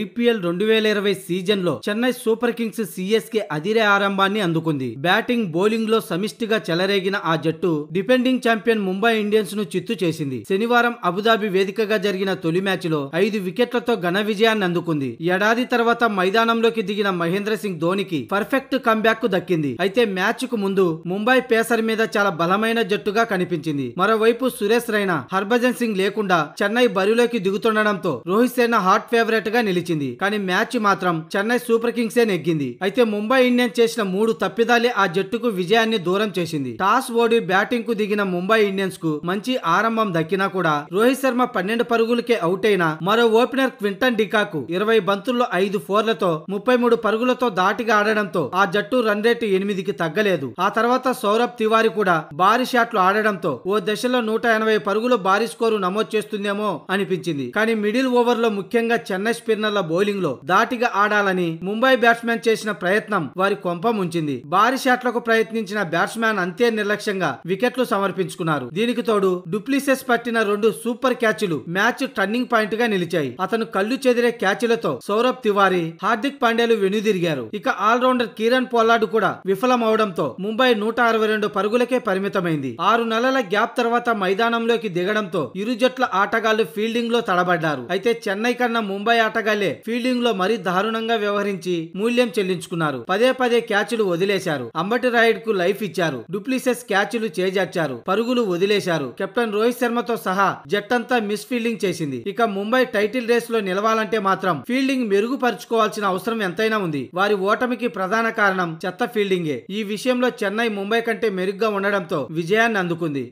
IPL రెండు వేల ఇరవై సీజన్ లో చెన్నై సూపర్ కింగ్స్ సిఎస్కే అదిరే ఆరంభాన్ని అందుకుంది బ్యాటింగ్ బౌలింగ్ లో సమిష్టిగా చెలరేగిన ఆ జట్టు డిఫెండింగ్ ఛాంపియన్ ముంబై ఇండియన్స్ ను చిత్తు చేసింది శనివారం అబుదాబి వేదికగా జరిగిన తొలి మ్యాచ్ లో ఐదు వికెట్లతో ఘన విజయాన్ని అందుకుంది ఏడాది తర్వాత మైదానంలోకి దిగిన మహేంద్ర సింగ్ ధోనికి పర్ఫెక్ట్ కంబ్యాక్ కు దక్కింది అయితే మ్యాచ్ కు ముందు ముంబై పేసర్ మీద చాలా బలమైన జట్టుగా కనిపించింది మరోవైపు సురేష్ రైనా హర్భజన్ సింగ్ లేకుండా చెన్నై బరిలోకి దిగుతుండడంతో రోహిత్ సేన హాట్ ఫేవరెట్ గా నిలిచింది కానీ మ్యాచ్ మాత్రం చెన్నై సూపర్ కింగ్స్ ఏ నెగ్గింది అయితే ముంబై ఇండియన్స్ చేసిన మూడు తప్పిదాలే ఆ జట్టుకు విజయాన్ని దూరం చేసింది టాస్ ఓడి బ్యాటింగ్ కు దిగిన ముంబై ఇండియన్స్ కు మంచి ఆరంభం దక్కినా కూడా రోహిత్ శర్మ పన్నెండు పరుగులకే అవుట్ అయిన మరో ఓపెనర్ క్వింటన్ డికాకు ఇరవై బంతుల్లో ఐదు ఫోర్లతో ముప్పై మూడు పరుగులతో దాటిగా ఆడడంతో ఆ జట్టు రన్ రేటు ఎనిమిదికి తగ్గలేదు ఆ తర్వాత సౌరభ్ తివారి కూడా భారీ షాట్లు ఆడడంతో ఓ దశలో నూట ఎనభై పరుగులు భారీ స్కోరు నమోదు చేస్తుందేమో అనిపించింది కానీ మిడిల్ ఓవర్ లో ముఖ్యంగా చెన్నై స్పిన్నర్ బౌలింగ్ లో దాటిగా ఆడాలని ముంబై బ్యాట్స్మెన్ చేసిన ప్రయత్నం వారి కొంప ముంచింది భారీ షాట్లకు ప్రయత్నించిన బ్యాట్స్మెన్ అంతే నిర్లక్ష్యంగా వికెట్లు సమర్పించుకున్నారు దీనికి తోడు డూప్లిసెస్ పట్టిన రెండు సూపర్ క్యాచ్లు మ్యాచ్ టర్నింగ్ పాయింట్ గా నిలిచాయి అతను కళ్ళు చెదిరే క్యాచ్లతో సౌరభ్ తివారీ హార్దిక్ పాండ్యాలు వెనుదిరిగారు ఇక ఆల్రౌండర్ కిరణ్ పోలార్డ్ కూడా విఫలమవడంతో ముంబై నూట అరవై రెండు పరుగులకే పరిమితమైంది ఆరు నెలల గ్యాప్ తర్వాత మైదానంలోకి దిగడంతో ఇరు జట్ల ఆటగాళ్లు ఫీల్డింగ్ లో తడబడ్డారు అయితే చెన్నై కన్నా ముంబై ఆటగాళ్లు ఆస్ట్రేలియాలే ఫీల్డింగ్ లో మరీ దారుణంగా వ్యవహరించి మూల్యం చెల్లించుకున్నారు పదే పదే క్యాచ్లు వదిలేశారు అంబటి రాయుడ్ కు లైఫ్ ఇచ్చారు డూప్లిసెస్ క్యాచ్లు చేజార్చారు పరుగులు వదిలేశారు కెప్టెన్ రోహిత్ శర్మతో సహా జట్టంతా మిస్ ఫీల్డింగ్ చేసింది ఇక ముంబై టైటిల్ రేస్ లో నిలవాలంటే మాత్రం ఫీల్డింగ్ మెరుగుపరుచుకోవాల్సిన అవసరం ఎంతైనా ఉంది వారి ఓటమికి ప్రధాన కారణం చెత్త ఫీల్డింగే ఈ విషయంలో చెన్నై ముంబై కంటే మెరుగ్గా ఉండడంతో విజయాన్ని అందుకుంది